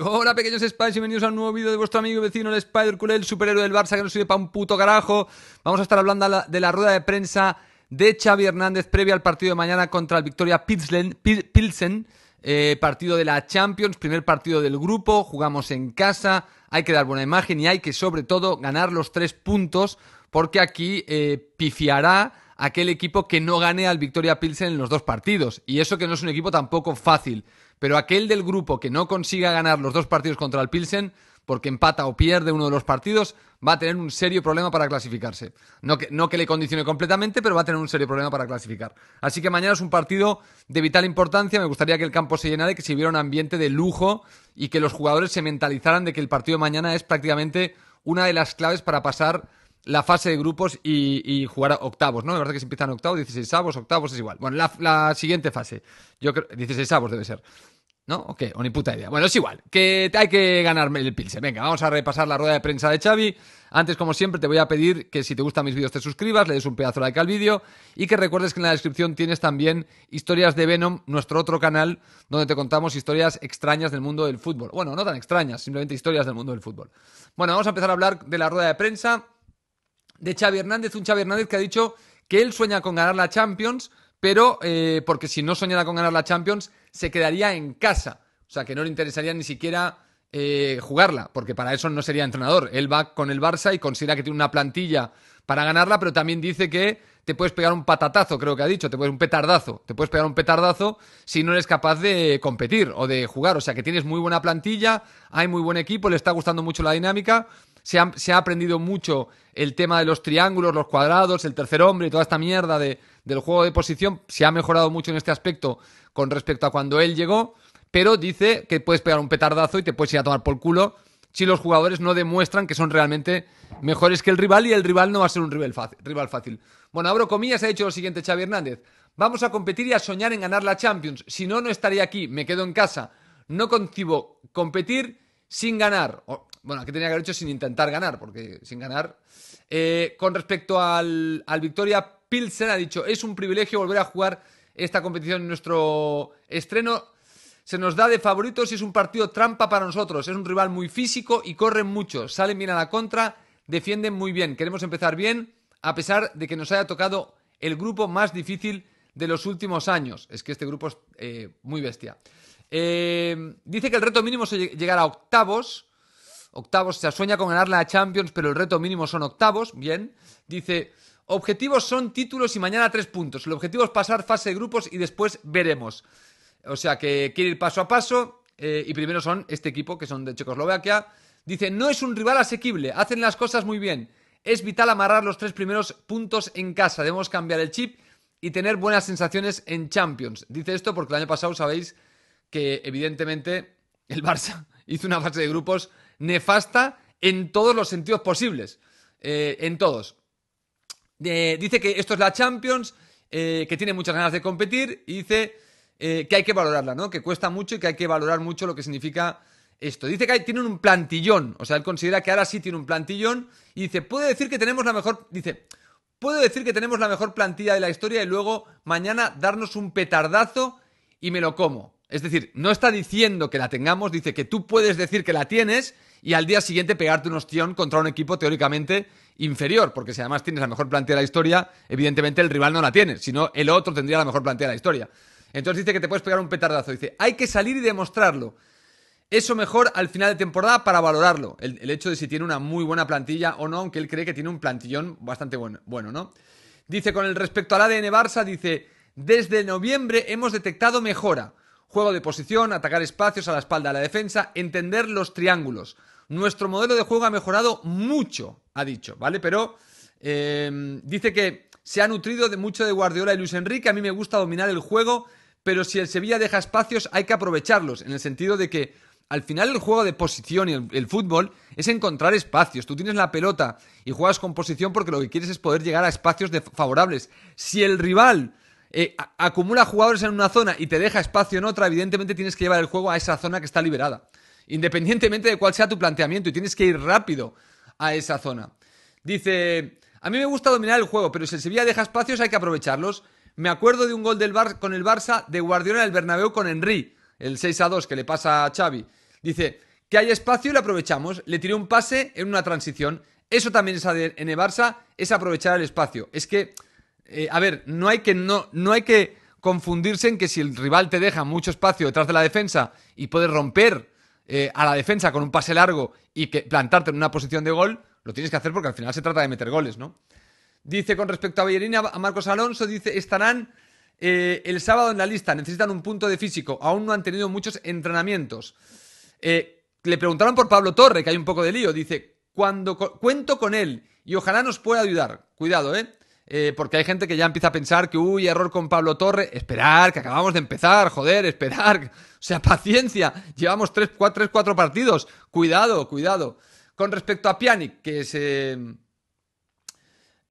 Hola pequeños Spies, bienvenidos a un nuevo vídeo de vuestro amigo y vecino el Spider Cule, el superhéroe del Barça que no sirve para un puto carajo. Vamos a estar hablando de la rueda de prensa de Xavi Hernández previa al partido de mañana contra el Victoria Pilsen, eh, partido de la Champions, primer partido del grupo, jugamos en casa, hay que dar buena imagen y hay que sobre todo ganar los tres puntos porque aquí eh, pifiará aquel equipo que no gane al Victoria Pilsen en los dos partidos. Y eso que no es un equipo tampoco fácil. Pero aquel del grupo que no consiga ganar los dos partidos contra el Pilsen porque empata o pierde uno de los partidos, va a tener un serio problema para clasificarse. No que, no que le condicione completamente, pero va a tener un serio problema para clasificar. Así que mañana es un partido de vital importancia. Me gustaría que el campo se llenara y que se viera un ambiente de lujo y que los jugadores se mentalizaran de que el partido de mañana es prácticamente una de las claves para pasar la fase de grupos y, jugar octavos, ¿no? verdad es que se empiezan octavos, 16avos, octavos es igual. Bueno, la, siguiente fase. Yo creo, 16avos debe ser. ¿No? ¿O qué? O ni puta idea. Bueno, es igual, que hay que ganarme el pilse. Venga, vamos a repasar la rueda de prensa de Xavi. Antes, como siempre, te voy a pedir que si te gustan mis vídeos te suscribas, le des un pedazo de like al vídeo y que recuerdes que en la descripción tienes también Historias de Venom, nuestro otro canal, donde te contamos historias extrañas del mundo del fútbol. Bueno, no tan extrañas, simplemente historias del mundo del fútbol. Bueno, vamos a empezar a hablar de la rueda de prensa de Xavi Hernández, un Xavi Hernández que ha dicho que él sueña con ganar la Champions, pero eh, porque si no soñara con ganar la Champions, se quedaría en casa. O sea, que no le interesaría ni siquiera eh, jugarla, porque para eso no sería entrenador. Él va con el Barça y considera que tiene una plantilla para ganarla, pero también dice que te puedes pegar un patatazo, creo que ha dicho, te puedes un petardazo, te puedes pegar un petardazo si no eres capaz de competir o de jugar. O sea, que tienes muy buena plantilla, hay muy buen equipo, le está gustando mucho la dinámica. Se ha, se ha aprendido mucho el tema de los triángulos, los cuadrados, el tercer hombre y toda esta mierda de, del juego de posición. Se ha mejorado mucho en este aspecto con respecto a cuando él llegó, pero dice que puedes pegar un petardazo y te puedes ir a tomar por culo si los jugadores no demuestran que son realmente mejores que el rival y el rival no va a ser un rival fácil. Bueno, abro comillas, ha dicho lo siguiente Xavi Hernández. Vamos a competir y a soñar en ganar la Champions. Si no, no estaría aquí. Me quedo en casa. No concibo competir sin ganar. bueno, aquí tenía que haber hecho sin intentar ganar, porque sin ganar. Eh, con respecto al, al Victoria se ha dicho, es un privilegio volver a jugar esta competición en nuestro estreno. Se nos da de favoritos y es un partido trampa para nosotros. Es un rival muy físico y corren mucho. Salen bien a la contra, defienden muy bien. Queremos empezar bien, a pesar de que nos haya tocado el grupo más difícil de los últimos años. Es que este grupo es eh, muy bestia. Eh, dice que el reto mínimo es llegar a octavos. Octavos, se sueña con ganar la Champions, pero el reto mínimo son octavos. Bien. Dice, Objetivos son títulos y mañana tres puntos. El objetivo es pasar fase de grupos y después veremos. O sea que quiere ir paso a paso. Eh, y primero son este equipo, que son de Checoslovaquia. Dice, no es un rival asequible, hacen las cosas muy bien. Es vital amarrar los tres primeros puntos en casa. Debemos cambiar el chip y tener buenas sensaciones en Champions. Dice esto porque el año pasado sabéis que evidentemente el Barça hizo una fase de grupos nefasta en todos los sentidos posibles. Eh, en todos. Eh, dice que esto es la Champions, eh, que tiene muchas ganas de competir y dice eh, que hay que valorarla, ¿no? Que cuesta mucho y que hay que valorar mucho lo que significa esto. Dice que hay, un plantillón, o sea, él considera que ahora sí tiene un plantillón y dice, puede decir que tenemos la mejor, dice, puedo decir que tenemos la mejor plantilla de la historia y luego mañana darnos un petardazo y me lo como. Es decir, no está diciendo que la tengamos, dice que tú puedes decir que la tienes y al día siguiente pegarte un ostión contra un equipo teóricamente inferior, porque si además tienes la mejor plantilla de la historia, evidentemente el rival no la tiene, sino el otro tendría la mejor plantilla de la historia. Entonces dice que te puedes pegar un petardazo, dice, hay que salir y demostrarlo. Eso mejor al final de temporada para valorarlo, el, hecho de si tiene una muy buena plantilla o no, aunque él cree que tiene un plantillón bastante bueno, bueno ¿no? Dice, con el respecto al ADN Barça, dice, desde noviembre hemos detectado mejora Juego de posición, atacar espacios a la espalda de la defensa, entender los triángulos. Nuestro modelo de juego ha mejorado mucho, ha dicho, ¿vale? Pero em, dice que se ha nutrido de mucho de Guardiola y Luis Enrique. A mí me gusta dominar el juego, pero si el Sevilla deja espacios hay que aprovecharlos, en el sentido de que al final el juego de posición y el, fútbol es encontrar espacios. Tú tienes la pelota y juegas con posición porque lo que quieres es poder llegar a espacios favorables. Si el rival eh, acumula jugadores en una zona y te deja espacio en otra, evidentemente tienes que llevar el juego a esa zona que está liberada. Independientemente de cuál sea tu planteamiento, y tienes que ir rápido a esa zona. Dice, a mí me gusta dominar el juego, pero si el Sevilla deja espacios hay que aprovecharlos. Me acuerdo de un gol del Bar con el Barça de Guardiola del el Bernabéu con Henry, el 6 a 2 que le pasa a Xavi. Dice, que hay espacio y lo aprovechamos. Le tiré un pase en una transición. Eso también es en el Barça, es aprovechar el espacio. Es que eh, a ver, no hay que no, no hay que confundirse en que si el rival te deja mucho espacio detrás de la defensa y puedes romper eh, a la defensa con un pase largo y que plantarte en una posición de gol, lo tienes que hacer porque al final se trata de meter goles, ¿no? Dice con respecto a Bellerín, a Marcos Alonso, dice, estarán eh, el sábado en la lista, necesitan un punto de físico, aún no han tenido muchos entrenamientos. le preguntaron por Pablo Torre, que hay un poco de lío, dice, cuando cuento con él y ojalá nos pueda ayudar, cuidado, ¿eh? Eh, porque hay gente que ya empieza a pensar que, uy, error con Pablo Torre. Esperar, que acabamos de empezar, joder, esperar. O sea, paciencia. Llevamos 3, 4, partidos. Cuidado, cuidado. Con respecto a Pjanic, que se... Eh,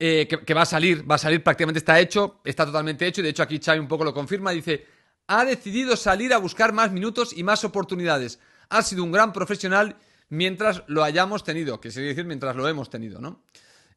eh, que, va a salir, va a salir, prácticamente está hecho, está totalmente hecho, y de hecho aquí Chai un poco lo confirma, dice, ha decidido salir a buscar más minutos y más oportunidades. Ha sido un gran profesional mientras lo hayamos tenido, que quiere decir mientras lo hemos tenido, ¿no?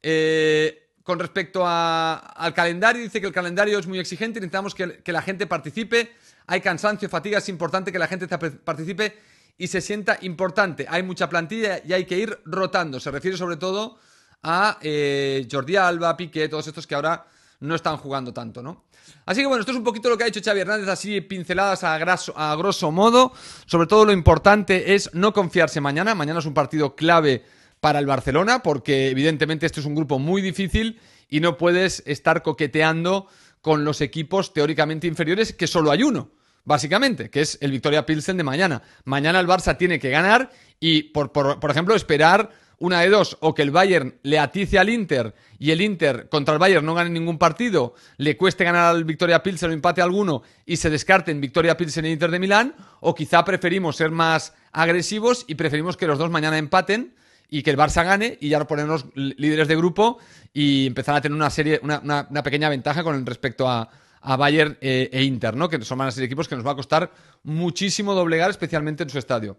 Eh, con respecto al calendario, dice que el calendario es muy exigente, necesitamos que, la gente participe, hay cansancio, fatiga, es importante que la gente participe y se sienta importante. Hay mucha plantilla y hay que ir rotando. Se refiere sobre todo a eh, Jordi Alba, Piqué, todos estos que ahora no están jugando tanto, ¿no? Así que bueno, esto es un poquito lo que ha hecho Xavi Hernández, así pinceladas a, a grosso modo. Sobre todo lo importante es no confiarse mañana. Mañana es un partido clave para el Barcelona, porque evidentemente este es un grupo muy difícil y no puedes estar coqueteando con los equipos teóricamente inferiores, que solo hay uno, básicamente, que es el Victoria Pilsen de mañana. Mañana el Barça tiene que ganar y, por, por, por ejemplo, esperar una de dos, o que el Bayern le atice al Inter y el Inter contra el Bayern no gane ningún partido, le cueste ganar al Victoria Pilsen o empate alguno y se descarten Victoria Pilsen e Inter de Milán, o quizá preferimos ser más agresivos y preferimos que los dos mañana empaten y que el Barça gane y ya nos ponernos líderes de grupo y empezar a tener una serie, una, pequeña ventaja con respecto a, Bayern eh, e Inter, ¿no? Que son van a equipos que nos va a costar muchísimo doblegar, especialmente en su estadio.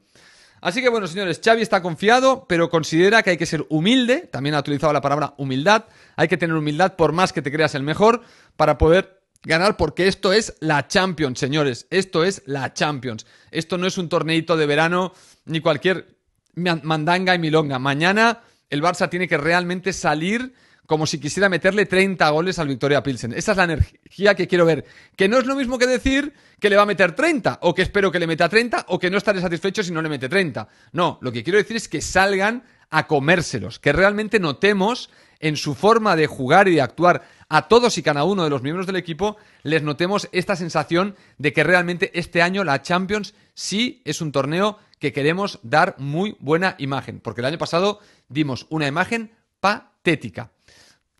Así que bueno, señores, Xavi está confiado, pero considera que hay que ser humilde, también ha utilizado la palabra humildad, hay que tener humildad por más que te creas el mejor para poder ganar porque esto es la Champions, señores, esto es la Champions. Esto no es un torneito de verano ni cualquier mandanga y milonga. Mañana el Barça tiene que realmente salir como si quisiera meterle 30 goles al Victoria Pilsen. Esa es la energía que quiero ver. Que no es lo mismo que decir que le va a meter 30, o que espero que le meta 30, o que no estaré satisfecho si no le mete 30. No, lo que quiero decir es que salgan a comérselos, que realmente notemos en su forma de jugar y de actuar a todos y cada uno de los miembros del equipo les notemos esta sensación de que realmente este año la Champions sí es un torneo que queremos dar muy buena imagen, porque el año pasado dimos una imagen patética.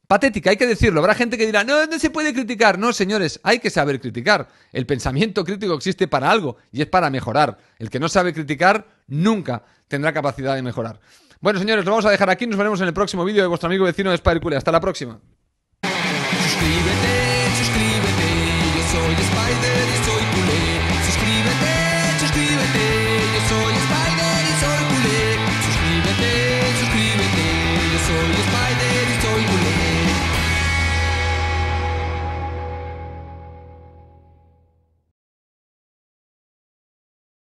Patética, hay que decirlo. Habrá gente que dirá, no, no se puede criticar. No, señores, hay que saber criticar. El pensamiento crítico existe para algo y es para mejorar. El que no sabe criticar nunca tendrá capacidad de mejorar. Bueno, señores, lo vamos a dejar aquí. Nos veremos en el próximo vídeo de vuestro amigo vecino de Spider Hasta la próxima.